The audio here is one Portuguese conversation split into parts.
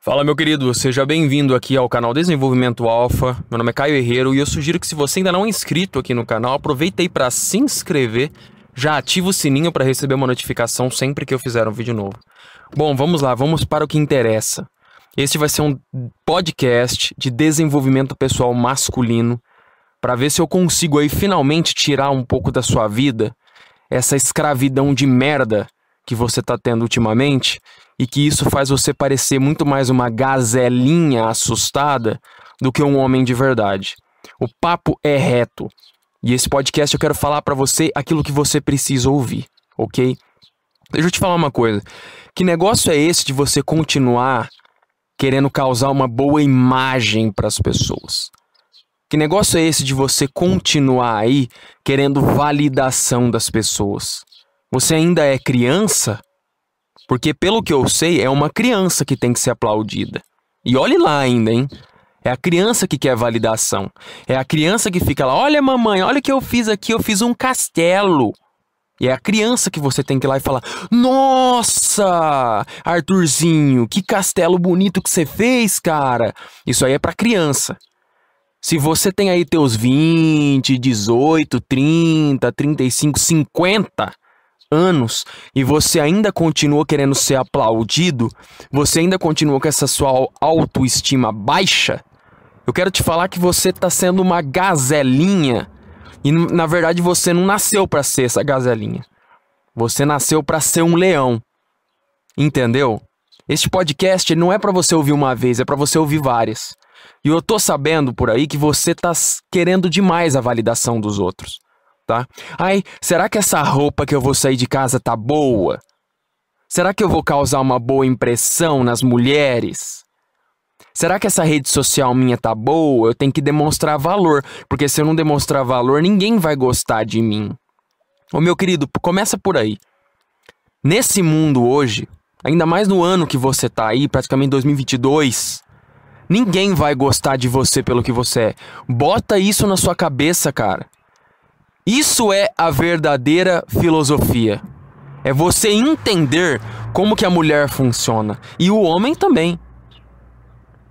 Fala meu querido, seja bem-vindo aqui ao canal Desenvolvimento Alfa. Meu nome é Caio Herreiro e eu sugiro que se você ainda não é inscrito aqui no canal, aproveite aí para se inscrever, já ativa o sininho para receber uma notificação sempre que eu fizer um vídeo novo. Bom, vamos lá, vamos para o que interessa. Este vai ser um podcast de desenvolvimento pessoal masculino para ver se eu consigo aí finalmente tirar um pouco da sua vida essa escravidão de merda que você está tendo ultimamente e que isso faz você parecer muito mais uma gazelinha assustada do que um homem de verdade. O papo é reto. E esse podcast eu quero falar para você aquilo que você precisa ouvir, ok? Deixa eu te falar uma coisa. Que negócio é esse de você continuar querendo causar uma boa imagem para as pessoas? Que negócio é esse de você continuar aí querendo validação das pessoas? Você ainda é criança? Porque, pelo que eu sei, é uma criança que tem que ser aplaudida. E olhe lá ainda, hein? É a criança que quer validação. É a criança que fica lá: olha, mamãe, olha o que eu fiz aqui, eu fiz um castelo. E é a criança que você tem que ir lá e falar: Nossa, Arthurzinho, que castelo bonito que você fez, cara. Isso aí é pra criança. Se você tem aí teus 20, 18, 30, 35, 50, anos e você ainda continua querendo ser aplaudido, você ainda continua com essa sua autoestima baixa, eu quero te falar que você está sendo uma gazelinha e na verdade você não nasceu para ser essa gazelinha. Você nasceu para ser um leão. Entendeu? Este podcast não é para você ouvir uma vez, é para você ouvir várias. E eu tô sabendo por aí que você tá querendo demais a validação dos outros tá? Ai, será que essa roupa que eu vou sair de casa tá boa? Será que eu vou causar uma boa impressão nas mulheres? Será que essa rede social minha tá boa? Eu tenho que demonstrar valor, porque se eu não demonstrar valor, ninguém vai gostar de mim. Ô meu querido, começa por aí. Nesse mundo hoje, ainda mais no ano que você tá aí, praticamente 2022, ninguém vai gostar de você pelo que você é. Bota isso na sua cabeça, cara. Isso é a verdadeira filosofia. É você entender como que a mulher funciona e o homem também.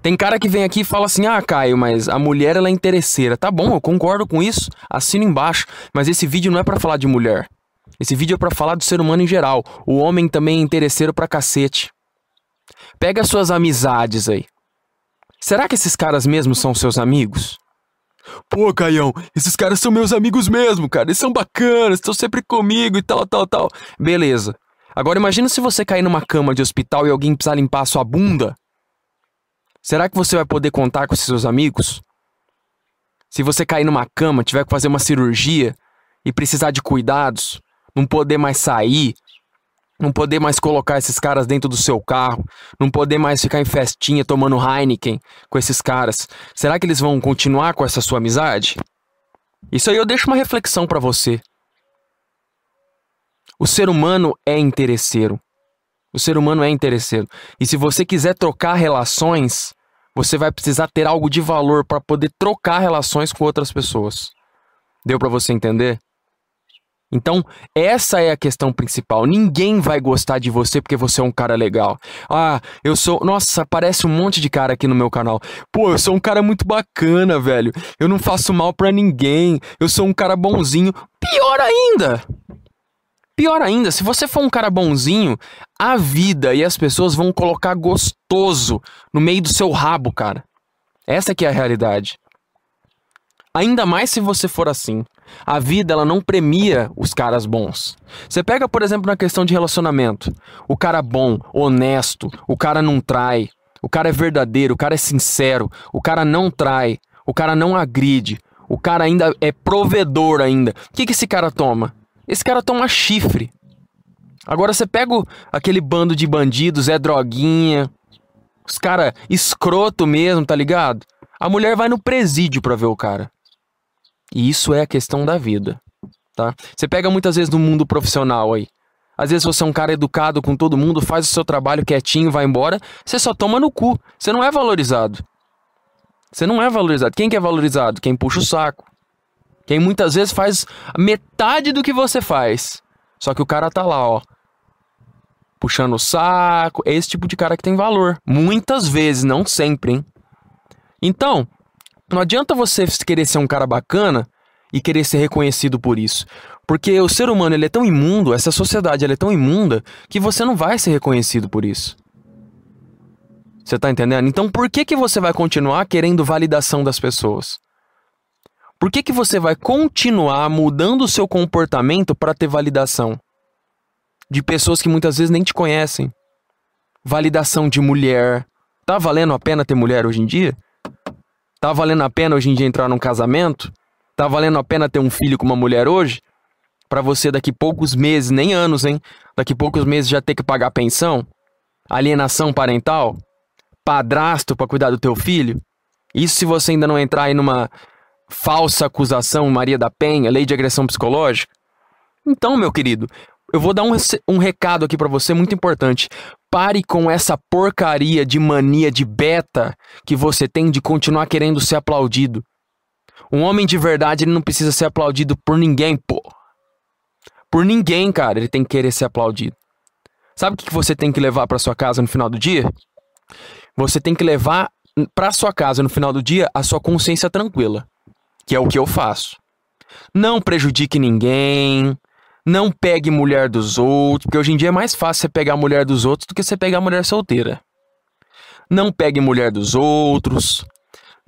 Tem cara que vem aqui e fala assim: "Ah, Caio, mas a mulher ela é interesseira". Tá bom, eu concordo com isso, assino embaixo, mas esse vídeo não é para falar de mulher. Esse vídeo é para falar do ser humano em geral. O homem também é interesseiro pra cacete. Pega suas amizades aí. Será que esses caras mesmo são seus amigos? Pô, Caião, esses caras são meus amigos mesmo, cara. Eles são bacanas, estão sempre comigo e tal, tal, tal. Beleza. Agora imagina se você cair numa cama de hospital e alguém precisar limpar a sua bunda. Será que você vai poder contar com esses seus amigos? Se você cair numa cama, tiver que fazer uma cirurgia e precisar de cuidados, não poder mais sair, não poder mais colocar esses caras dentro do seu carro, não poder mais ficar em festinha tomando Heineken com esses caras. Será que eles vão continuar com essa sua amizade? Isso aí eu deixo uma reflexão para você. O ser humano é interesseiro. O ser humano é interesseiro. E se você quiser trocar relações, você vai precisar ter algo de valor para poder trocar relações com outras pessoas. Deu para você entender? Então, essa é a questão principal. Ninguém vai gostar de você porque você é um cara legal. Ah, eu sou. Nossa, aparece um monte de cara aqui no meu canal. Pô, eu sou um cara muito bacana, velho. Eu não faço mal pra ninguém. Eu sou um cara bonzinho. Pior ainda! Pior ainda, se você for um cara bonzinho, a vida e as pessoas vão colocar gostoso no meio do seu rabo, cara. Essa que é a realidade. Ainda mais se você for assim. A vida ela não premia os caras bons. Você pega, por exemplo, na questão de relacionamento. O cara bom, honesto, o cara não trai, o cara é verdadeiro, o cara é sincero, o cara não trai, o cara não agride, o cara ainda é provedor ainda. O que, que esse cara toma? Esse cara toma chifre. Agora você pega aquele bando de bandidos, é droguinha, os cara escroto mesmo, tá ligado? A mulher vai no presídio pra ver o cara. E isso é a questão da vida, tá? Você pega muitas vezes no mundo profissional aí. Às vezes você é um cara educado com todo mundo, faz o seu trabalho quietinho, vai embora, você só toma no cu. Você não é valorizado. Você não é valorizado. Quem que é valorizado? Quem puxa o saco. Quem muitas vezes faz metade do que você faz. Só que o cara tá lá, ó. Puxando o saco. É esse tipo de cara que tem valor. Muitas vezes, não sempre, hein? Então, não adianta você querer ser um cara bacana e querer ser reconhecido por isso. Porque o ser humano ele é tão imundo, essa sociedade é tão imunda, que você não vai ser reconhecido por isso. Você tá entendendo? Então por que, que você vai continuar querendo validação das pessoas? Por que, que você vai continuar mudando o seu comportamento para ter validação? De pessoas que muitas vezes nem te conhecem. Validação de mulher. Tá valendo a pena ter mulher hoje em dia? Tá valendo a pena hoje em dia entrar num casamento? Tá valendo a pena ter um filho com uma mulher hoje? Para você daqui poucos meses, nem anos, hein? Daqui poucos meses já ter que pagar pensão? Alienação parental? Padrasto para cuidar do teu filho? Isso se você ainda não entrar aí numa falsa acusação Maria da Penha, lei de agressão psicológica? Então, meu querido, eu vou dar um, um recado aqui para você muito importante. Pare com essa porcaria de mania de beta que você tem de continuar querendo ser aplaudido. Um homem de verdade ele não precisa ser aplaudido por ninguém, pô. Por ninguém, cara, ele tem que querer ser aplaudido. Sabe o que você tem que levar para sua casa no final do dia? Você tem que levar para sua casa no final do dia a sua consciência tranquila, que é o que eu faço. Não prejudique ninguém, não pegue mulher dos outros, porque hoje em dia é mais fácil você pegar a mulher dos outros do que você pegar a mulher solteira. Não pegue mulher dos outros.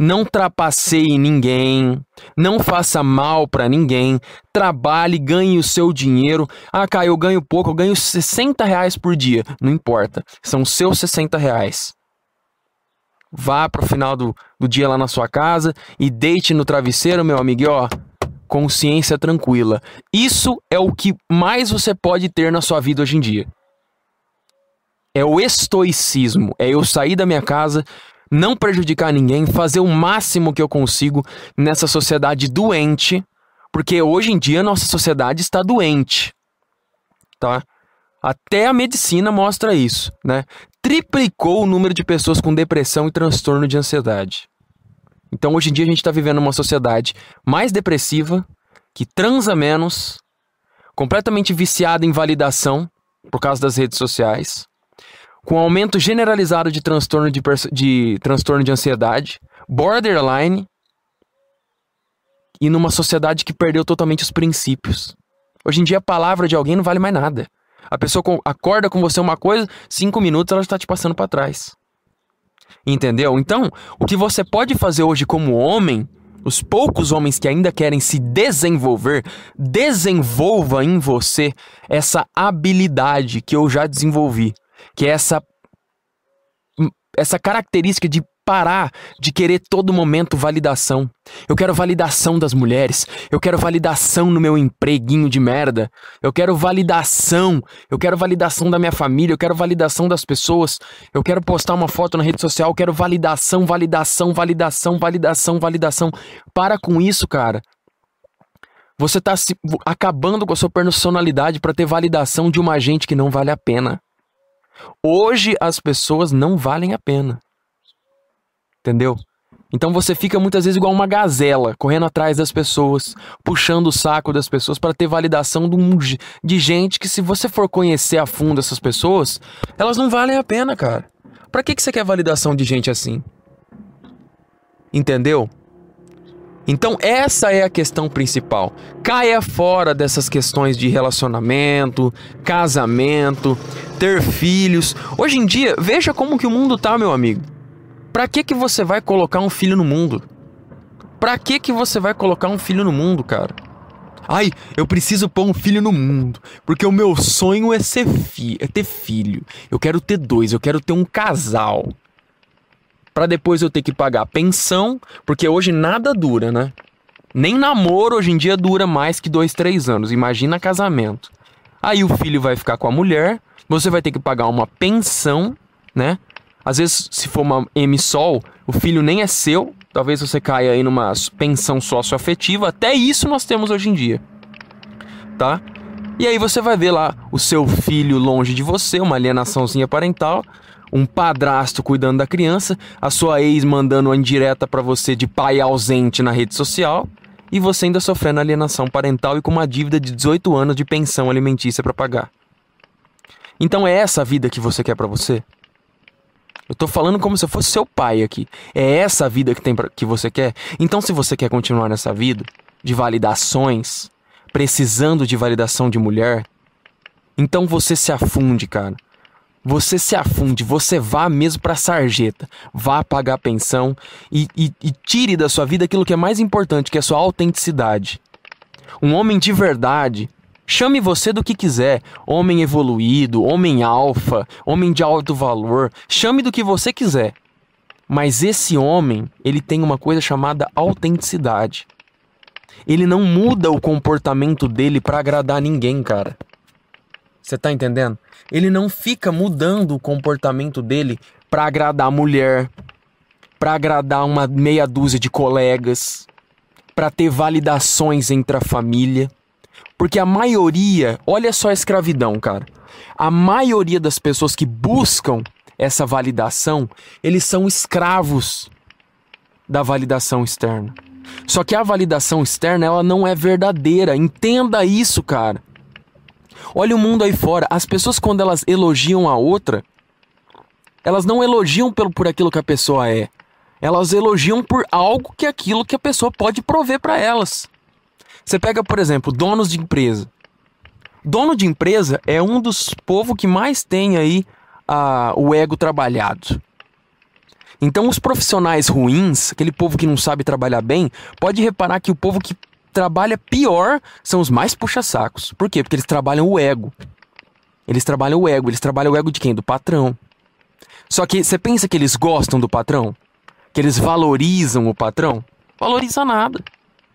Não trapaceie ninguém, não faça mal para ninguém, trabalhe, ganhe o seu dinheiro. Ah, Caio, eu ganho pouco, eu ganho 60 reais por dia. Não importa, são seus 60 reais. Vá pro final do, do dia lá na sua casa e deite no travesseiro, meu amigo, e ó, consciência tranquila. Isso é o que mais você pode ter na sua vida hoje em dia. É o estoicismo. É eu sair da minha casa, não prejudicar ninguém, fazer o máximo que eu consigo nessa sociedade doente, porque hoje em dia nossa sociedade está doente. Tá? Até a medicina mostra isso, né? Triplicou o número de pessoas com depressão e transtorno de ansiedade. Então hoje em dia a gente está vivendo uma sociedade mais depressiva, que transa menos, completamente viciada em validação por causa das redes sociais, com aumento generalizado de transtorno de, de transtorno de ansiedade, borderline, e numa sociedade que perdeu totalmente os princípios. Hoje em dia a palavra de alguém não vale mais nada. A pessoa acorda com você uma coisa, cinco minutos ela está te passando para trás. Entendeu? Então, o que você pode fazer hoje como homem, os poucos homens que ainda querem se desenvolver, desenvolva em você essa habilidade que eu já desenvolvi, que é essa hum, essa característica de parar de querer todo momento validação. Eu quero validação das mulheres, eu quero validação no meu empreguinho de merda, eu quero validação, eu quero validação da minha família, eu quero validação das pessoas, eu quero postar uma foto na rede social, eu quero validação, validação, validação, validação, validação. Para com isso, cara. Você está acabando com a sua personalidade para ter validação de uma gente que não vale a pena. Hoje as pessoas não valem a pena entendeu? Então você fica muitas vezes igual uma gazela, correndo atrás das pessoas, puxando o saco das pessoas para ter validação de, gente que se você for conhecer a fundo essas pessoas, elas não valem a pena, cara. Para que que você quer validação de gente assim? Entendeu? Então essa é a questão principal. Caia fora dessas questões de relacionamento, casamento, ter filhos. Hoje em dia, veja como que o mundo tá, meu amigo. Para que que você vai colocar um filho no mundo? Para que que você vai colocar um filho no mundo, cara? Ai, eu preciso pôr um filho no mundo, porque o meu sonho é ser fi é ter filho. Eu quero ter dois, eu quero ter um casal. Para depois eu ter que pagar pensão, porque hoje nada dura, né? Nem namoro hoje em dia dura mais que dois, três anos. Imagina casamento. Aí o filho vai ficar com a mulher, você vai ter que pagar uma pensão, né? Às vezes, se for uma m sol, o filho nem é seu, talvez você caia aí numa pensão socioafetiva, até isso nós temos hoje em dia, tá? E aí você vai ver lá o seu filho longe de você, uma alienaçãozinha parental, um padrasto cuidando da criança, a sua ex mandando uma indireta para você de pai ausente na rede social, e você ainda sofrendo alienação parental e com uma dívida de 18 anos de pensão alimentícia para pagar. Então é essa a vida que você quer para você? Eu tô falando como se eu fosse seu pai aqui. É essa a vida que, tem pra, que você quer? Então, se você quer continuar nessa vida de validações, precisando de validação de mulher, então você se afunde, cara. Você se afunde, você vá mesmo pra sarjeta, vá pagar a pensão e, e, e tire da sua vida aquilo que é mais importante, que é a sua autenticidade. Um homem de verdade Chame você do que quiser, homem evoluído, homem alfa, homem de alto valor, chame do que você quiser. Mas esse homem, ele tem uma coisa chamada autenticidade. Ele não muda o comportamento dele para agradar ninguém, cara. Você tá entendendo? Ele não fica mudando o comportamento dele para agradar a mulher, para agradar uma meia dúzia de colegas, para ter validações entre a família. Porque a maioria, olha só a escravidão, cara. A maioria das pessoas que buscam essa validação, eles são escravos da validação externa. Só que a validação externa, ela não é verdadeira. Entenda isso, cara. Olha o mundo aí fora. As pessoas, quando elas elogiam a outra, elas não elogiam pelo, por aquilo que a pessoa é. Elas elogiam por algo que é aquilo que a pessoa pode prover para elas. Você pega, por exemplo, donos de empresa. Dono de empresa é um dos povos que mais tem aí o ego trabalhado. Então, os profissionais ruins, aquele povo que não sabe trabalhar bem, pode reparar que o povo que trabalha pior são os mais puxa-sacos. Por quê? Porque eles trabalham o ego. Eles trabalham o ego. Eles trabalham o ego de quem? Do patrão. Só que você pensa que eles gostam do patrão? Que eles valorizam o patrão? Valoriza nada.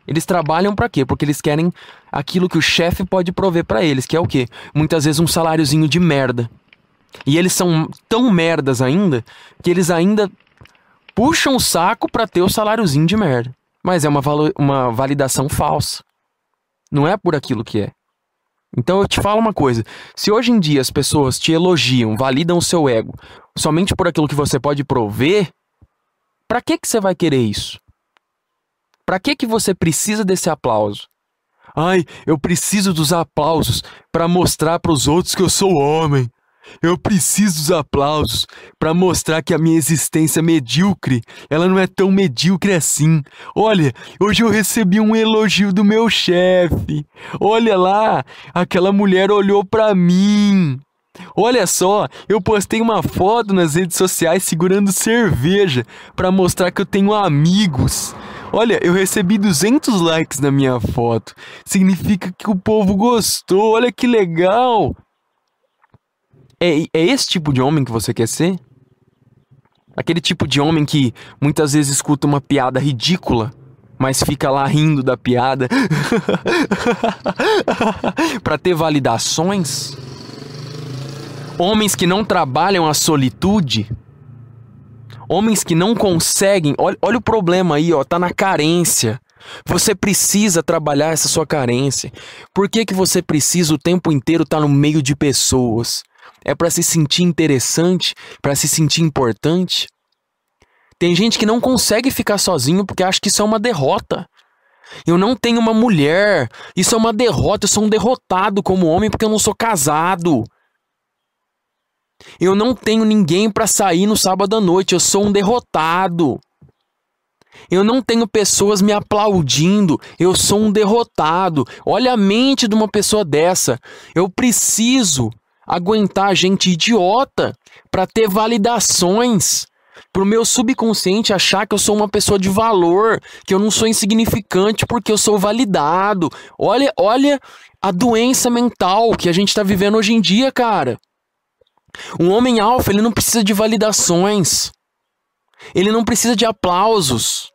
Eles trabalham para quê? Porque eles querem aquilo que o chefe pode prover para eles, que é o quê? Muitas vezes um saláriozinho de merda. E eles são tão merdas ainda que eles ainda puxam o saco para ter o saláriozinho de merda. Mas é uma, uma validação falsa. Não é por aquilo que é. Então eu te falo uma coisa: se hoje em dia as pessoas te elogiam, validam o seu ego somente por aquilo que você pode prover, para que, que você vai querer isso? Para que que você precisa desse aplauso? Ai, eu preciso dos aplausos para mostrar para os outros que eu sou homem. Eu preciso dos aplausos para mostrar que a minha existência é medíocre, ela não é tão medíocre assim. Olha, hoje eu recebi um elogio do meu chefe. Olha lá, aquela mulher olhou para mim. Olha só, eu postei uma foto nas redes sociais segurando cerveja para mostrar que eu tenho amigos. Olha, eu recebi 200 likes na minha foto. Significa que o povo gostou. Olha que legal. É, é esse tipo de homem que você quer ser? Aquele tipo de homem que muitas vezes escuta uma piada ridícula, mas fica lá rindo da piada para ter validações? Homens que não trabalham a solitude? Homens que não conseguem, olha, olha o problema aí, ó, tá na carência. Você precisa trabalhar essa sua carência. Por que, que você precisa o tempo inteiro estar tá no meio de pessoas? É para se sentir interessante, para se sentir importante? Tem gente que não consegue ficar sozinho porque acha que isso é uma derrota. Eu não tenho uma mulher, isso é uma derrota, eu sou um derrotado como homem porque eu não sou casado. Eu não tenho ninguém para sair no sábado à noite, eu sou um derrotado. Eu não tenho pessoas me aplaudindo, eu sou um derrotado. Olha a mente de uma pessoa dessa. Eu preciso aguentar gente idiota para ter validações, para o meu subconsciente achar que eu sou uma pessoa de valor, que eu não sou insignificante porque eu sou validado. Olha, olha a doença mental que a gente está vivendo hoje em dia, cara. Um homem alfa, ele não precisa de validações. Ele não precisa de aplausos.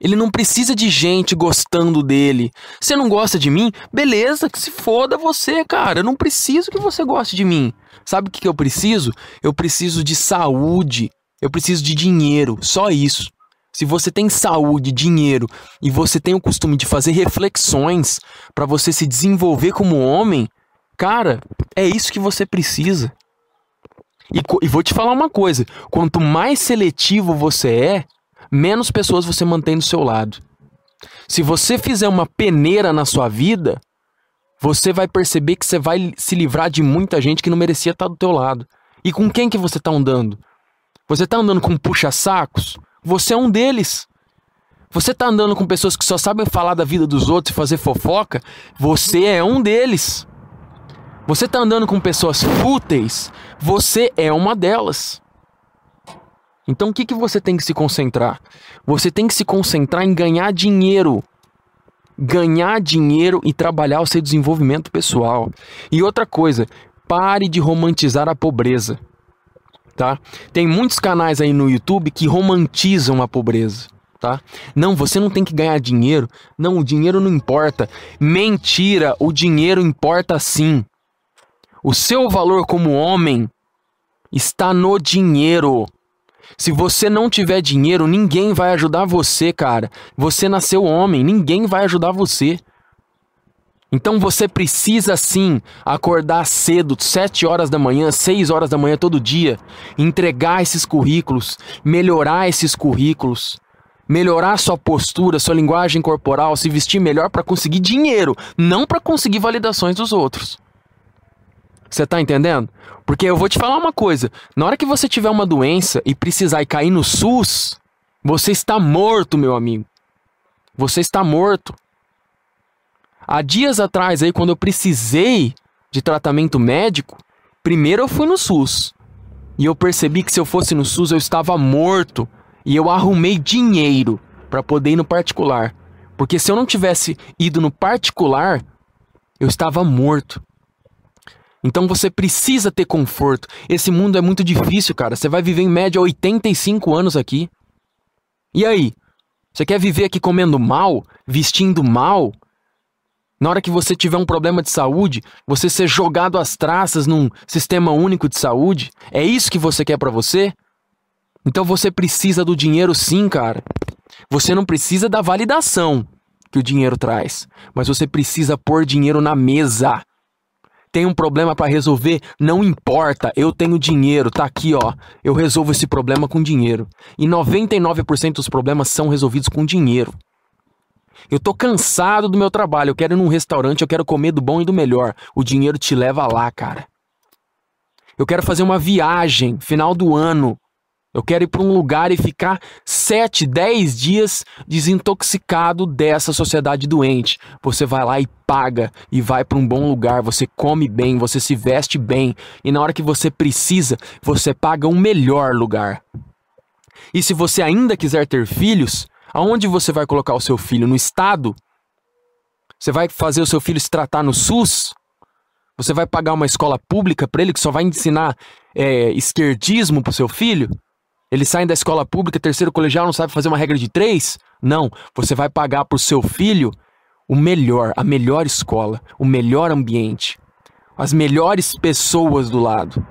Ele não precisa de gente gostando dele. Você não gosta de mim? Beleza, que se foda você, cara. Eu não preciso que você goste de mim. Sabe o que eu preciso? Eu preciso de saúde. Eu preciso de dinheiro. Só isso. Se você tem saúde, dinheiro e você tem o costume de fazer reflexões para você se desenvolver como homem, cara, é isso que você precisa. E, e vou te falar uma coisa: quanto mais seletivo você é, menos pessoas você mantém do seu lado. Se você fizer uma peneira na sua vida, você vai perceber que você vai se livrar de muita gente que não merecia estar do teu lado. E com quem que você está andando? Você está andando com puxa-sacos? Você é um deles. Você está andando com pessoas que só sabem falar da vida dos outros e fazer fofoca? Você é um deles. Você tá andando com pessoas fúteis, você é uma delas. Então o que, que você tem que se concentrar? Você tem que se concentrar em ganhar dinheiro. Ganhar dinheiro e trabalhar o seu desenvolvimento pessoal. E outra coisa, pare de romantizar a pobreza. Tá? Tem muitos canais aí no YouTube que romantizam a pobreza, tá? Não, você não tem que ganhar dinheiro. Não, o dinheiro não importa. Mentira, o dinheiro importa sim. O seu valor como homem está no dinheiro. Se você não tiver dinheiro, ninguém vai ajudar você, cara. Você nasceu homem, ninguém vai ajudar você. Então você precisa sim acordar cedo, 7 horas da manhã, 6 horas da manhã todo dia, entregar esses currículos, melhorar esses currículos, melhorar sua postura, sua linguagem corporal, se vestir melhor para conseguir dinheiro, não para conseguir validações dos outros. Você tá entendendo? Porque eu vou te falar uma coisa: na hora que você tiver uma doença e precisar ir cair no SUS, você está morto, meu amigo. Você está morto. Há dias atrás aí, quando eu precisei de tratamento médico, primeiro eu fui no SUS. E eu percebi que se eu fosse no SUS eu estava morto. E eu arrumei dinheiro para poder ir no particular. Porque se eu não tivesse ido no particular, eu estava morto. Então você precisa ter conforto. Esse mundo é muito difícil, cara. Você vai viver em média 85 anos aqui. E aí? Você quer viver aqui comendo mal, vestindo mal? Na hora que você tiver um problema de saúde, você ser jogado às traças num sistema único de saúde? É isso que você quer para você? Então você precisa do dinheiro sim, cara. Você não precisa da validação que o dinheiro traz, mas você precisa pôr dinheiro na mesa tem um problema para resolver, não importa, eu tenho dinheiro, tá aqui, ó. Eu resolvo esse problema com dinheiro. E 99% dos problemas são resolvidos com dinheiro. Eu tô cansado do meu trabalho, eu quero ir num restaurante, eu quero comer do bom e do melhor. O dinheiro te leva lá, cara. Eu quero fazer uma viagem, final do ano. Eu quero ir para um lugar e ficar 7, 10 dias desintoxicado dessa sociedade doente. Você vai lá e paga e vai para um bom lugar, você come bem, você se veste bem e na hora que você precisa, você paga um melhor lugar. E se você ainda quiser ter filhos, aonde você vai colocar o seu filho? No estado? Você vai fazer o seu filho se tratar no SUS? Você vai pagar uma escola pública para ele que só vai ensinar é, esquerdismo para o seu filho? Eles saem da escola pública, terceiro colegial, não sabe fazer uma regra de três? Não. Você vai pagar para o seu filho o melhor, a melhor escola, o melhor ambiente, as melhores pessoas do lado.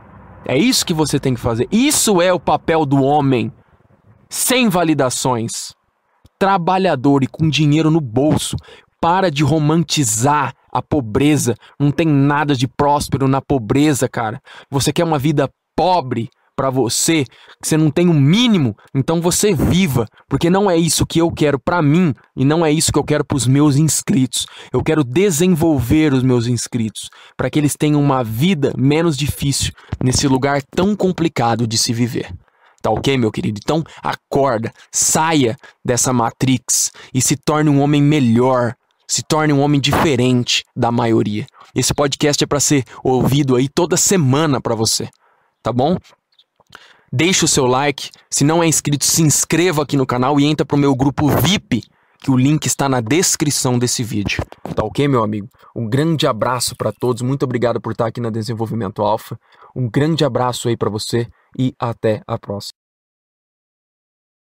É isso que você tem que fazer. Isso é o papel do homem. Sem validações. Trabalhador e com dinheiro no bolso. Para de romantizar a pobreza. Não tem nada de próspero na pobreza, cara. Você quer uma vida pobre, para você, que você não tem o um mínimo, então você viva, porque não é isso que eu quero para mim e não é isso que eu quero para os meus inscritos. Eu quero desenvolver os meus inscritos para que eles tenham uma vida menos difícil nesse lugar tão complicado de se viver. Tá ok, meu querido? Então acorda, saia dessa matrix e se torne um homem melhor, se torne um homem diferente da maioria. Esse podcast é para ser ouvido aí toda semana para você, tá bom? Deixe o seu like. Se não é inscrito, se inscreva aqui no canal e entra pro meu grupo VIP, que o link está na descrição desse vídeo. Tá ok, meu amigo? Um grande abraço para todos. Muito obrigado por estar aqui na Desenvolvimento Alfa. Um grande abraço aí para você e até a próxima.